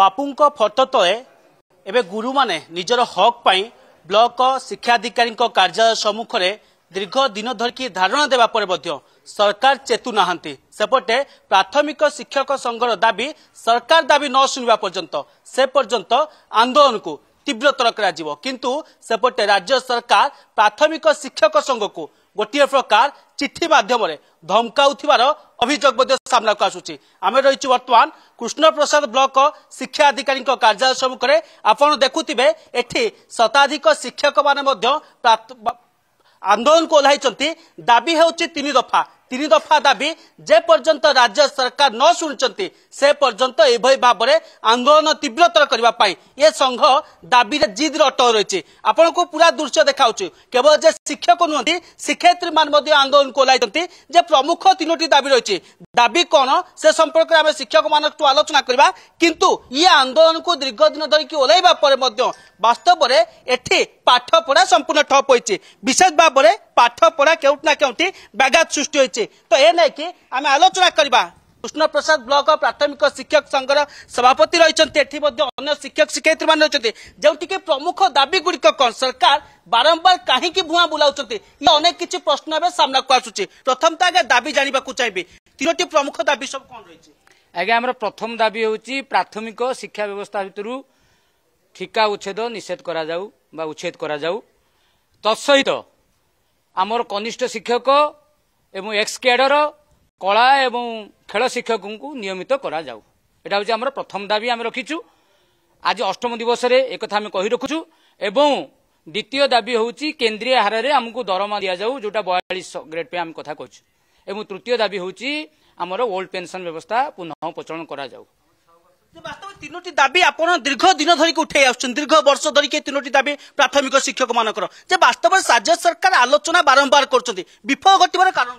ବାପୁଙ୍କ ଫଟୋ ତଳେ ଏବେ ଗୁରୁମାନେ ନିଜର ହକ୍ ପାଇଁ ବ୍ଲକ ଶିକ୍ଷାଧିକାରୀଙ୍କ କାର୍ଯ୍ୟାଳୟ ସମ୍ମୁଖରେ ଦୀର୍ଘ ଦିନ ଧରିକି ଧାରଣା ଦେବା ପରେ ମଧ୍ୟ ସରକାର ଚେତୁ ନାହାନ୍ତି ସେପଟେ ପ୍ରାଥମିକ ଶିକ୍ଷକ ସଂଘର ଦାବି ସରକାର ଦାବି ନ ଶୁଣିବା ପର୍ଯ୍ୟନ୍ତ ସେ ପର୍ଯ୍ୟନ୍ତ ଆନ୍ଦୋଳନକୁ ତୀବ୍ରତର କରାଯିବ କିନ୍ତୁ ସେପଟେ ରାଜ୍ୟ ସରକାର ପ୍ରାଥମିକ ଶିକ୍ଷକ ସଂଘକୁ ଗୋଟିଏ ପ୍ରକାର ଚିଠି ମାଧ୍ୟମରେ ଧମକାଉଥିବାର ଅଭିଯୋଗ ମଧ୍ୟ ସାମ୍ନାକୁ ଆସୁଛି ଆମେ ରହିଛୁ ବର୍ତ୍ତମାନ କୃଷ୍ଣପ୍ରସାଦ ବ୍ଲକ ଶିକ୍ଷା ଅଧିକାରୀଙ୍କ କାର୍ଯ୍ୟାଳୟ ସମ୍ମୁଖରେ ଆପଣ ଦେଖୁଥିବେ ଏଠି ଶତାଧିକ ଶିକ୍ଷକମାନେ ମଧ୍ୟ ଆନ୍ଦୋଳନକୁ ଓହ୍ଲାଇଛନ୍ତି ଦାବି ହେଉଛି ତିନି ଦଫା তিন দফা দাবি যে পর্যন্ত রাজ্য সরকার ন শুণুচ্ছেন সে পর্যন্ত এইভাবে ভাবে আন্দোলন তীব্রতর করা এ সংঘ দাবি জিদ্রে অটল রয়েছে আপনার পুরা দৃশ্য দেখাচ্ছু কেবল যে শিক্ষক নুহতি শিক্ষয়িত্রী মানে আন্দোলন ওলাই যে প্রমুখ তিনোটি দাবি রয়েছে দাবি কোণ সে সম্পর্কে আমি শিক্ষক মানুষ আলোচনা করা কিন্তু ই আন্দোলনকে দীর্ঘদিন ধরিকি ওলাইবা পরে বাস্তবরে এটি পাঠপড়া সম্পূর্ণ ঠপ হয়েছে বিশেষ ভাবে পাঠপড়া কেউটি না কেউটি ব্যাঘাত সৃষ্টি হয়েছে ରହିଛି ତ ଏ ନେଇକି ଆମେ ଆଲୋଚନା କରିବା কৃষ্ণপ্রসাদ ব্লক প্রাথমিক শিক্ষক সংঘর সভাপতি রয়েছেন এটি মধ্যে অন্য শিক্ষক শিক্ষয়িত্রী মানে রয়েছে যেটিকি প্রমুখ দাবিগুড়ি কন সরকার বারম্বার কাহিকি ভুয়া বুলাউছেন ইয়ে অনেক কিছু প্রশ্ন এবার সামনাকু আসুচি প্রথম তো আগে দাবি জাঁয়া চাইবি তিনোটি প্রমুখ দাবি সব কন রয়েছে আজ্ঞা আমার প্রথম দাবি হচ্ছে প্রাথমিক শিক্ষা ব্যবস্থা ভিতর ঠিকা উচ্ছেদ নিষেধ করা যাও বা উচ্ছেদ করা যাও তৎসহিত আমার কনিষ্ঠ শিক্ষক ଏବଂ ଏକ୍ସକେଡ଼ର କଳା ଏବଂ ଖେଳ ଶିକ୍ଷକଙ୍କୁ ନିୟମିତ କରାଯାଉ ଏଇଟା ହେଉଛି ଆମର ପ୍ରଥମ ଦାବି ଆମେ ରଖିଛୁ ଆଜି ଅଷ୍ଟମ ଦିବସରେ ଏକଥା ଆମେ କହି ରଖୁଛୁ ଏବଂ ଦ୍ୱିତୀୟ ଦାବି ହେଉଛି କେନ୍ଦ୍ରୀୟ ହାରରେ ଆମକୁ ଦରମା ଦିଆଯାଉ ଯେଉଁଟା ବୟାଳିଶ ଗ୍ରେଡ୍ ପାଇଁ ଆମେ କଥା କହୁଛୁ ଏବଂ ତୃତୀୟ ଦାବି ହେଉଛି ଆମର ଓଲ୍ଡ ପେନ୍ସନ୍ ବ୍ୟବସ୍ଥା ପୁନଃ ପ୍ରଚଳନ କରାଯାଉ তিনোটি দাবি আপনার দীর্ঘ দিন ধরিক উঠাই আসছেন দীর্ঘ বর্ষ ধরিক এই তিনটি দাবি প্রাথমিক শিক্ষক মানকর যে বাস্তব রাজ্য সরকার আলোচনা বারম্বার করছেন বিফল ঘটবার কারণ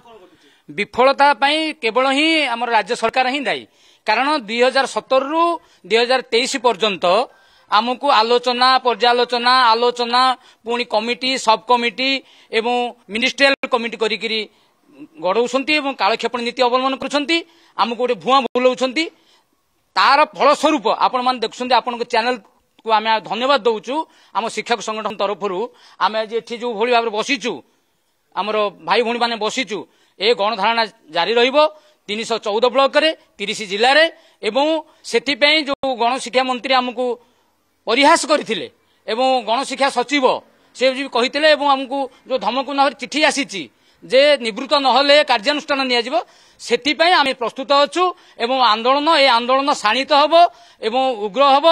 বিফলতা পাই কেবল হি আমার রাজ্য সরকার হি দায়ী কারণ দুই হাজার সতর রু দুই হাজার তেইশ পর্যন্ত ଆମକୁ আলোচনা পর্যালোচনা আলোচনা ପୁଣି কমিটি সব কমিটি এবং মিনিষ্ট্রিয়াল কমিটি করি ଗଡ଼ଉଛନ୍ତି এবং কালক্ষেপণ নীতি অবলম্বন করছেন আমি গোটে ଭୁଆଁ বুলাও ତାର ଫଳସ୍ୱରୂପ ଆପଣମାନେ ଦେଖୁଛନ୍ତି ଆପଣଙ୍କ ଚ୍ୟାନେଲକୁ ଆମେ ଧନ୍ୟବାଦ ଦଉଛୁ ଆମ ଶିକ୍ଷକ ସଂଗଠନ ତରଫରୁ ଆମେ ଆଜି ଏଠି ଯେଉଁଭଳି ଭାବରେ ବସିଛୁ ଆମର ଭାଇ ଭଉଣୀମାନେ ବସିଛୁ ଏ ଗଣଧାରଣା ଜାରି ରହିବ ତିନିଶହ ଚଉଦ ବ୍ଲକରେ ତିରିଶ ଜିଲ୍ଲାରେ ଏବଂ ସେଥିପାଇଁ ଯେଉଁ ଗଣଶିକ୍ଷା ମନ୍ତ୍ରୀ ଆମକୁ ପରିହାସ କରିଥିଲେ ଏବଂ ଗଣଶିକ୍ଷା ସଚିବ ସେ ବି କହିଥିଲେ ଏବଂ ଆମକୁ ଯେଉଁ ଧମକୁ ନହରି ଚିଠି ଆସିଛି ଯେ ନିବୃତ୍ତ ନହେଲେ କାର୍ଯ୍ୟାନୁଷ୍ଠାନ ନିଆଯିବ ସେଥିପାଇଁ ଆମେ ପ୍ରସ୍ତୁତ ଅଛୁ ଏବଂ ଆନ୍ଦୋଳନ ଏ ଆନ୍ଦୋଳନ ଶାଣିତ ହେବ ଏବଂ ଉଗ୍ର ହେବ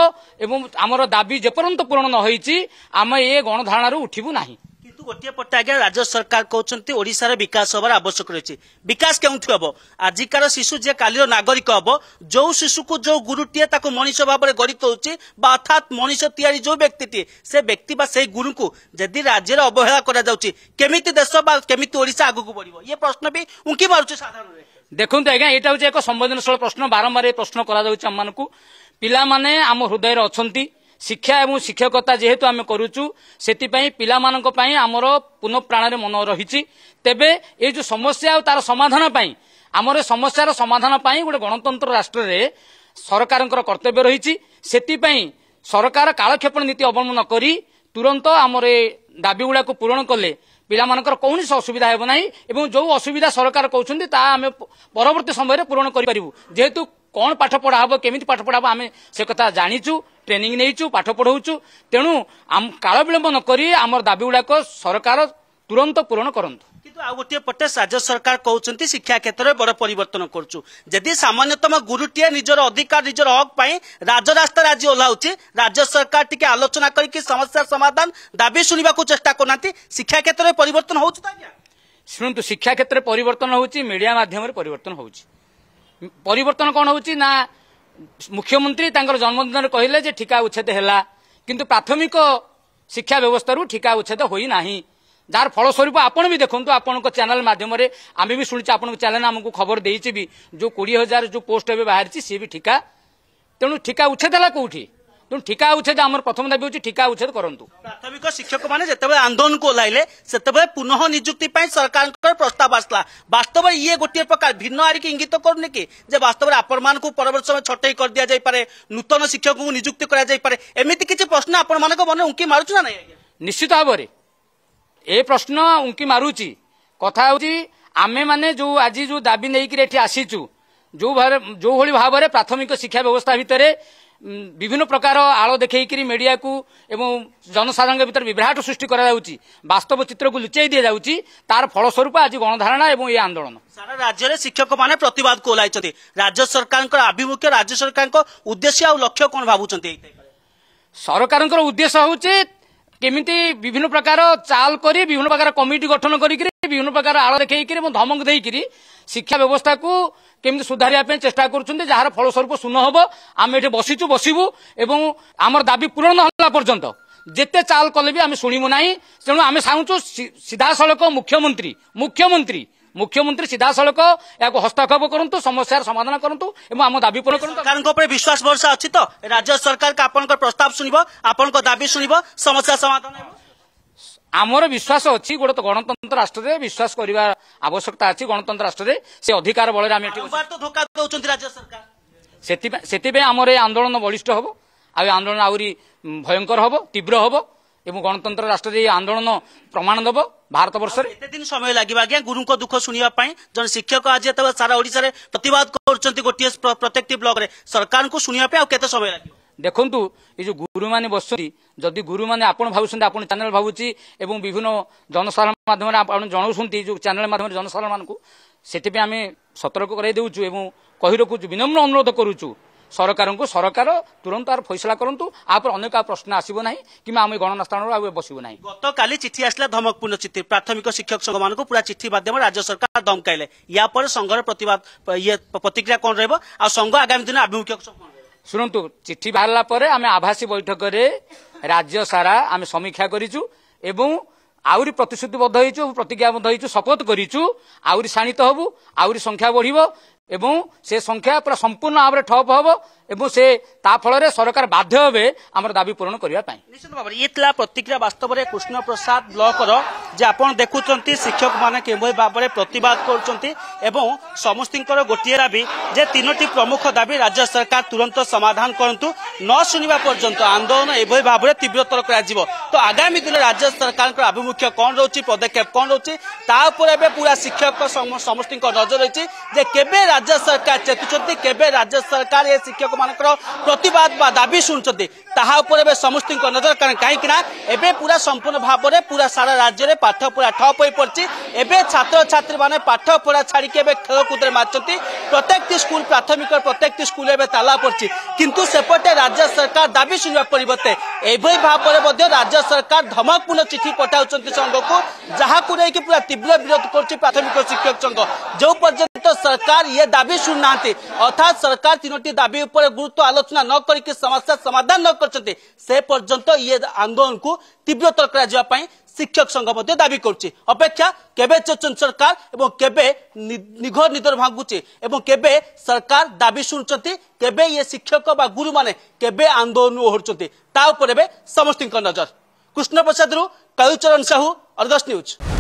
ଏବଂ ଆମର ଦାବି ଯେପର୍ଯ୍ୟନ୍ତ ପୂରଣ ନ ହୋଇଛି ଆମେ ଏ ଗଣଧାରଣାରୁ ଉଠିବୁ ନାହିଁ ଗୋଟିଏ ପଟେ ଆଜ୍ଞା ରାଜ୍ୟ ସରକାର କହୁଛନ୍ତି ଓଡ଼ିଶାର ବିକାଶ ହେବାର ଆବଶ୍ୟକ ରହିଛି ବିକାଶ କେଉଁଠି ହେବ ଆଜିକାର ଶିଶୁ ଯିଏ କାଲିର ନାଗରିକ ହେବ ଯେଉଁ ଶିଶୁକୁ ଯେଉଁ ଗୁରୁଟିଏ ତାକୁ ମଣିଷ ଭାବରେ ଗଢ଼ି ତୋଳୁଛି ବା ଅର୍ଥାତ୍ ମଣିଷ ତିଆରି ଯେଉଁ ବ୍ୟକ୍ତିଟିଏ ସେ ବ୍ୟକ୍ତି ବା ସେହି ଗୁରୁଙ୍କୁ ଯଦି ରାଜ୍ୟରେ ଅବହେଳା କରାଯାଉଛି କେମିତି ଦେଶ ବା କେମିତି ଓଡ଼ିଶା ଆଗକୁ ବଢ଼ିବ ଇଏ ପ୍ରଶ୍ନ ବି ଉଙ୍କି ମାରୁଛି ସାଧାରଣରେ ଦେଖନ୍ତୁ ଆଜ୍ଞା ଏଇଟା ହେଉଛି ଏକ ସମ୍ବେଦନଶୀଳ ପ୍ରଶ୍ନ ବାରମ୍ବାର ଏ ପ୍ରଶ୍ନ କରାଯାଉଛି ଆମମାନଙ୍କୁ ପିଲାମାନେ ଆମ ହୃଦୟରେ ଅଛନ୍ତି ଶିକ୍ଷା ଏବଂ ଶିକ୍ଷକତା ଯେହେତୁ ଆମେ କରୁଛୁ ସେଥିପାଇଁ ପିଲାମାନଙ୍କ ପାଇଁ ଆମର ପୁନଃପ୍ରାଣରେ ମନ ରହିଛି ତେବେ ଏ ଯେଉଁ ସମସ୍ୟା ଆଉ ତାର ସମାଧାନ ପାଇଁ ଆମର ସମସ୍ୟାର ସମାଧାନ ପାଇଁ ଗୋଟେ ଗଣତନ୍ତ୍ର ରାଷ୍ଟ୍ରରେ ସରକାରଙ୍କର କର୍ତ୍ତବ୍ୟ ରହିଛି ସେଥିପାଇଁ ସରକାର କାଳକ୍ଷେପଣ ନୀତି ଅବଲମ୍ବନ କରି ତୁରନ୍ତ ଆମର ଏ ଦାବିଗୁଡ଼ାକୁ ପୂରଣ କଲେ ପିଲାମାନଙ୍କର କୌଣସି ଅସୁବିଧା ହେବ ନାହିଁ ଏବଂ ଯେଉଁ ଅସୁବିଧା ସରକାର କହୁଛନ୍ତି ତାହା ଆମେ ପରବର୍ତ୍ତୀ ସମୟରେ ପୂରଣ କରିପାରିବୁ ଯେହେତୁ କ'ଣ ପାଠ ପଢ଼ା ହେବ କେମିତି ପାଠ ପଢ଼ା ହେବ ଆମେ ସେ କଥା ଜାଣିଛୁ ଟ୍ରେନିଂ ନେଇଛୁ ପାଠ ପଢ଼ଉଛୁ ତେଣୁ କାଳ ବିଳମ୍ବ ନ କରି ଆମର ଦାବି ଗୁଡାକ ସରକାର ତୁରନ୍ତ ପୂରଣ କରନ୍ତୁ କିନ୍ତୁ ଆଉ ଗୋଟିଏ ପଟେ ରାଜ୍ୟ ସରକାର କହୁଛନ୍ତି ଶିକ୍ଷା କ୍ଷେତ୍ରରେ ବଡ ପରିବର୍ତ୍ତନ କରୁଛୁ ଯଦି ସାମାନ୍ୟତମ ଗୁରୁଟିଏ ନିଜର ଅଧିକାର ନିଜର ହକ ପାଇଁ ରାଜରାସ୍ତା ଆଜି ଓହ୍ଲାଉଛି ରାଜ୍ୟ ସରକାର ଟିକେ ଆଲୋଚନା କରିକି ସମସ୍ୟାର ସମାଧାନ ଦାବି ଶୁଣିବାକୁ ଚେଷ୍ଟା କରୁନାହାନ୍ତି ଶିକ୍ଷା କ୍ଷେତ୍ରରେ ପରିବର୍ତ୍ତନ ହେଉଛି ତ ଆଜ୍ଞା ଶୁଣନ୍ତୁ ଶିକ୍ଷା କ୍ଷେତ୍ରରେ ପରିବର୍ତ୍ତନ ହେଉଛି ମିଡିଆ ମାଧ୍ୟମରେ ପରିବର୍ତ୍ତନ ହେଉଛି ପରିବର୍ତ୍ତନ କଣ ହେଉଛି ନା ମୁଖ୍ୟମନ୍ତ୍ରୀ ତାଙ୍କର ଜନ୍ମଦିନରେ କହିଲେ ଯେ ଠିକା ଉଚ୍ଛେଦ ହେଲା କିନ୍ତୁ ପ୍ରାଥମିକ ଶିକ୍ଷା ବ୍ୟବସ୍ଥାରୁ ଠିକା ଉଚ୍ଛେଦ ହୋଇନାହିଁ যার ফলস্বরূপ আপনার বি দেখুন আপনার চ্যানেল মাধ্যমে আমি বি শুনেছি আপনার চ্যানেল আমি খবর দিয়েছি বি যে কোড়ি হাজার যে পোস্ট এবার বাহারি সি বি ঠিকা তেমন ঠিকা উচ্ছেদ হল কোটি ତେଣୁ ଠିକା ଉଚ୍ଛେଦ ଆମର ପ୍ରଥମ ଦାବି ହେଉଛି ଠିକା ଉଚ୍ଛେଦ କରନ୍ତୁ ପ୍ରାଥମିକ ଶିକ୍ଷକମାନେ ଯେତେବେଳେ ଆନ୍ଦୋଳନକୁ ଓହ୍ଲାଇଲେ ସେତେବେଳେ ପୁନଃ ନିଯୁକ୍ତି ପାଇଁ ସରକାରଙ୍କର ପ୍ରସ୍ତାବ ଆସିଲା ବାସ୍ତବରେ ଇଏ ଗୋଟିଏ ପ୍ରକାର ଭିନ୍ନ ଆଡ଼ିକି ଇଙ୍ଗିତ କରୁନି କି ଯେ ବାସ୍ତବରେ ଆପଣମାନଙ୍କୁ ପରବର୍ତ୍ତୀ ସମୟ ଛଟେଇ କରିଦିଆଯାଇପାରେ ନୂତନ ଶିକ୍ଷକଙ୍କୁ ନିଯୁକ୍ତି କରାଯାଇପାରେ ଏମିତି କିଛି ପ୍ରଶ୍ନ ଆପଣମାନଙ୍କ ମନେ ଉଙ୍କି ମାରୁଛି ନା ନାହିଁ ନିଶ୍ଚିତ ଭାବରେ ଏ ପ୍ରଶ୍ନ ଉଙ୍କି ମାରୁଛି କଥା ହେଉଛି ଆମେମାନେ ଯେଉଁ ଆଜି ଯେଉଁ ଦାବି ନେଇକରି ଏଠି ଆସିଛୁ ଯେଉଁ ଯେଉଁଭଳି ଭାବରେ ପ୍ରାଥମିକ ଶିକ୍ଷା ବ୍ୟବସ୍ଥା ଭିତରେ विभिन्न प्रकार आल देखिरी मिडियाको ए जनसाधारण भन्ने विभ्राट सृष्टि बात चित्त लुचाउँछ तार फलस्वरूप आज गणधारणा ए आंदोलन सारा राज्यले शिक्षक प्रत्यार आभिमुख्य उद्देश्य आउँ ल सरकारको उद्देश्य हौ কেমিতি বিভিন্ন প্রকার চাল করে বিভিন্ন প্রকার কমিটি গঠন করিকি বিভিন্ন প্রকার আড় দেখাইকি এবং ধমক দিয়ে শিক্ষা ব্যবস্থা কেমিতি সুধার চেষ্টা করছেন যার ফলস্বরূপ শূন্য হব আমি এটি বসিছু বসবু এবং আমার দাবি পূরণ হওয়া পর্যন্ত যেতে চাল কলে বি আমি শুণবু না তেমন আমি চাহুছু সিধাসলক মুখ্যমন্ত্রী মুখ্যমন্ত্রী ମୁଖ୍ୟମନ୍ତ୍ରୀ ସିଧାସଳଖ ଏହାକୁ ହସ୍ତକ୍ଷେପ କରନ୍ତୁ ସମସ୍ୟାର ସମାଧାନ କରନ୍ତୁ ଏବଂ ଆମ ଦାବି ପୂରଣ କରନ୍ତୁ ସରକାରଙ୍କ ଉପରେ ବିଶ୍ୱାସ ଭରସା ଅଛି ତ ରାଜ୍ୟ ସରକାର ଆପଣଙ୍କ ପ୍ରସ୍ତାବ ଶୁଣିବ ଆପଣଙ୍କ ଦାବି ଶୁଣିବ ସମସ୍ୟା ସମାଧାନ ଆମର ବିଶ୍ୱାସ ଅଛି ଗୋଟେ ତ ଗଣତନ୍ତ୍ର ରାଷ୍ଟ୍ରରେ ବିଶ୍ୱାସ କରିବା ଆବଶ୍ୟକତା ଅଛି ଗଣତନ୍ତ୍ର ରାଷ୍ଟ୍ରରେ ସେ ଅଧିକାର ବଳରେ ଆମେ ଦେଉଛନ୍ତି ରାଜ୍ୟ ସରକାର ସେଥିପାଇଁ ଆମର ଏ ଆନ୍ଦୋଳନ ବଳିଷ୍ଠ ହେବ ଆଉ ଏ ଆନ୍ଦୋଳନ ଆହୁରି ଭୟଙ୍କର ହେବ ତୀବ୍ର ହେବ এবং গণতন্ত্র রাষ্ট্রের এই আন্দোলন প্রমাণ দেব ভারতবর্ষে এতদিন সময় লাগিব আজ্ঞা গুরুঙ্ দুঃখ শুণবা জন শিক্ষক আজ যেতবে সারা ওড়শার প্রতবাদ করছেন গোটিয়ে প্রত্যেকটি ব্লকরে সরকার শুণবা আত সময় লাগিব দেখন্তু এই যে গুরু মানে বসুছি যদি গুরু মানে আপনার ভাবুছেন আপনার চ্যানেল ভাবুছি এবং বিভিন্ন জনসাধারণ মাধ্যমে আপনার জনাওছেন যে চ্যানেল মাধ্যমে জনসাধারণ মানুষ সেপাই আমি সতর্ক করাই দেছু এবং কহি রখুছু বিনম্র অনুরোধ করুছু ସରକାରଙ୍କୁ ସରକାର ତୁରନ୍ତ ତାର ଫଇସଲା କରନ୍ତୁ ଆପରେ ଅନେକ ପ୍ରଶ୍ନ ଆସିବ ନାହିଁ କିମ୍ବା ଆମେ ଗଣନା ସ୍ଥାନରୁ ଆଉ ବସିବୁ ନାହିଁ ଗତକାଲି ଚିଠି ଆସିଲା ଧମକପୂର୍ଣ୍ଣ ଚିଠି ପ୍ରାଥମିକ ଶିକ୍ଷକ ସଂଘ ମାନଙ୍କୁ ପୁରା ଚିଠି ମାଧ୍ୟମରେ ରାଜ୍ୟ ସରକାର ଧମକାଇଲେ ୟା ପରେ ସଂଘର ପ୍ରତିବାଦ ଇଏ ପ୍ରତିକ୍ରିୟା କଣ ରହିବ ଆଉ ସଂଘ ଆଗାମୀ ଦିନ ଆଭିମୁଖ୍ୟ ଶୁଣନ୍ତୁ ଚିଠି ବାହାରିଲା ପରେ ଆମେ ଆଭାସୀ ବୈଠକରେ ରାଜ୍ୟ ସାରା ଆମେ ସମୀକ୍ଷା କରିଛୁ ଏବଂ ଆହୁରି ପ୍ରତିଶ୍ରତିବଦ୍ଧ ହେଇଛୁ ପ୍ରତିଜ୍ଞାବଦ୍ଧ ହେଇଛୁ ଶପଥ କରିଛୁ ଆହୁରି ଶାଣିତ ହବୁ ଆହୁରି ସଂଖ୍ୟା ବଢିବ এবং সে সংখ্যা পুরা সম্পূর্ণ ভাবে ঠপ হব এবং সে তা ফলরে সরকার বাধ্য হবে আমার দাবি পূরণ করা নিশ্চিত ভাবে ইয়েলা প্রতিক্রিয়া বাস্তবরে কৃষ্ণপ্রসাদ ব্লকর যে আপনার দেখুম শিক্ষক মানে কিভাবে ভাবে প্রতিবাদ করছেন এবং সমস্ত গোটিয়ে দাবি যে তিনোটি প্রমুখ দাবি রাজ্য সরকার তুরন্ত সমাধান করতু ন শুণবা পর্যন্ত আন্দোলন এইভাবে ভাবে তীব্রতর করা যাব তো আগামী দিনে রাজ্য সরকার আভিমুখ্য কম রয়েছে পদক্ষেপ কম রয়েছে তা উপরে এবার পুরা শিক্ষক সমস্ত নজর রয়েছে যে কেবে রাজ্য সরকার চেতুচ্ছেন কেবে রাজ্য সরকার এ শিক্ষক মানকর প্রতবাদ বা দাবি শুণুচ্ছেন তাহা উপরে এবার সমস্ত নজর কারণ কিনা এবে পুরা সম্পূর্ণ ভাবে পুরা সারা রাজ্যের পাঠ পুরা ঠপ হয়ে পড়ছে এবে ছাত্রছাত্রী মানে পাঠ পড়া ছাড়িকি এবার খেলকুদে মারছেন প্রত্যেকটি স্কুল প্রাথমিক প্রত্যেকটি স্কুল এবার তালা পড়ছে কিন্তু সেপটে রাজ্য সরকার দাবি শুণবা পরিবর্তে এইভাবে ভাবে মধ্যে রাজ্য সরকার ধমকপূর্ণ চিঠি পঠাও সংঘকু যাহাকু নেই পুরা তীব্র বিরোধ করছে প্রাথমিক শিক্ষক সংঘ যে পর্যন্ত তো সরকার ইয়ে দাবি শুনা অর্থাৎ সরকার তিনোটি দাবি উপরে গুরুত্ব আলোচনা ন করি সমস্যা সমাধান ন করছেন সে পর্যন্ত ইয়ে আন্দোলনকে তীব্রতর করা শিক্ষক সংঘ মধ্যে দাবি করছে অপেক্ষা কেবে চলছেন সরকার এবং কেবে নিঘর নিদর ভাঙ্গুছে এবং কেবে সরকার দাবি শুনছেন কেবে ইয়ে শিক্ষক বা গুরু মানে কেবে আন্দোলন ওহরছেন তা উপরে সমস্ত নজর কৃষ্ণ প্রসাদ রু কালুচরণ সাহু অর্গস নিউজ